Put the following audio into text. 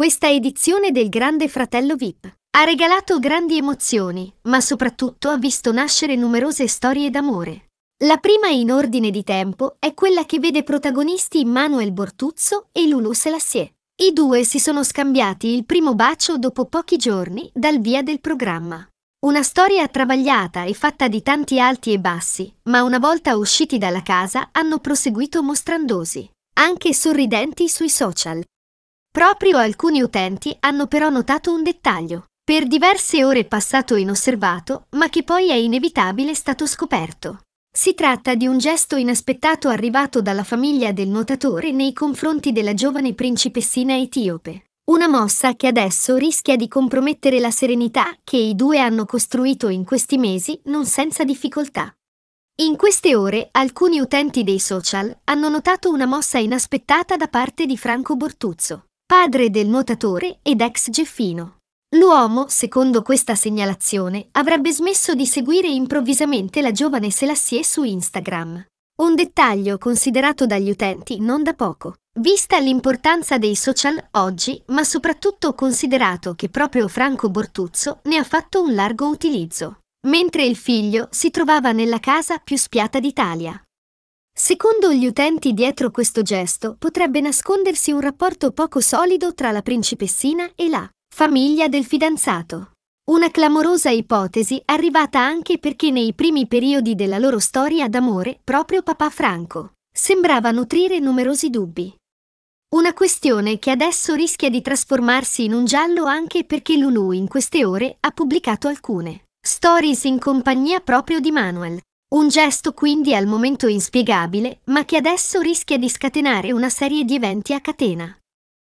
questa edizione del Grande Fratello VIP. Ha regalato grandi emozioni, ma soprattutto ha visto nascere numerose storie d'amore. La prima in ordine di tempo è quella che vede protagonisti Manuel Bortuzzo e Lulu Selassie. I due si sono scambiati il primo bacio dopo pochi giorni dal via del programma. Una storia travagliata e fatta di tanti alti e bassi, ma una volta usciti dalla casa hanno proseguito mostrandosi, anche sorridenti sui social, Proprio alcuni utenti hanno però notato un dettaglio, per diverse ore passato inosservato, ma che poi è inevitabile stato scoperto. Si tratta di un gesto inaspettato arrivato dalla famiglia del nuotatore nei confronti della giovane principessina etiope. Una mossa che adesso rischia di compromettere la serenità che i due hanno costruito in questi mesi non senza difficoltà. In queste ore alcuni utenti dei social hanno notato una mossa inaspettata da parte di Franco Bortuzzo padre del nuotatore ed ex Geffino. L'uomo, secondo questa segnalazione, avrebbe smesso di seguire improvvisamente la giovane Selassie su Instagram. Un dettaglio considerato dagli utenti non da poco. Vista l'importanza dei social oggi, ma soprattutto considerato che proprio Franco Bortuzzo ne ha fatto un largo utilizzo, mentre il figlio si trovava nella casa più spiata d'Italia. Secondo gli utenti dietro questo gesto potrebbe nascondersi un rapporto poco solido tra la principessina e la famiglia del fidanzato. Una clamorosa ipotesi arrivata anche perché nei primi periodi della loro storia d'amore proprio papà Franco sembrava nutrire numerosi dubbi. Una questione che adesso rischia di trasformarsi in un giallo anche perché Lulu in queste ore ha pubblicato alcune stories in compagnia proprio di Manuel, un gesto quindi al momento inspiegabile, ma che adesso rischia di scatenare una serie di eventi a catena.